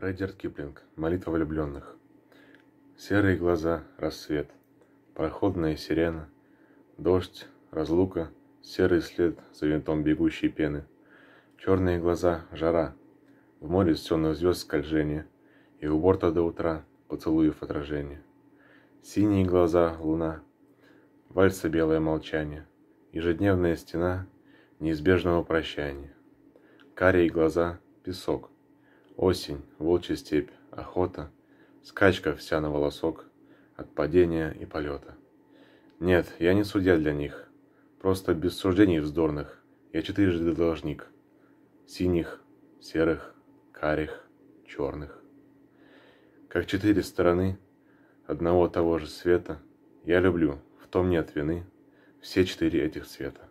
Рэйдерт Киплинг. Молитва влюбленных. Серые глаза, рассвет, проходная сирена, дождь, разлука, серый след за винтом бегущей пены, черные глаза, жара, в море с звезд скольжение, и у борта до утра поцелуев отражение. Синие глаза, луна, вальса белое молчание, ежедневная стена неизбежного прощания. Карие глаза, песок — Осень, волчья степь, охота, скачка вся на волосок от падения и полета. Нет, я не судья для них, просто без суждений вздорных, я четырежды должник. Синих, серых, карих, черных. Как четыре стороны одного того же света, я люблю, в том нет вины, все четыре этих света.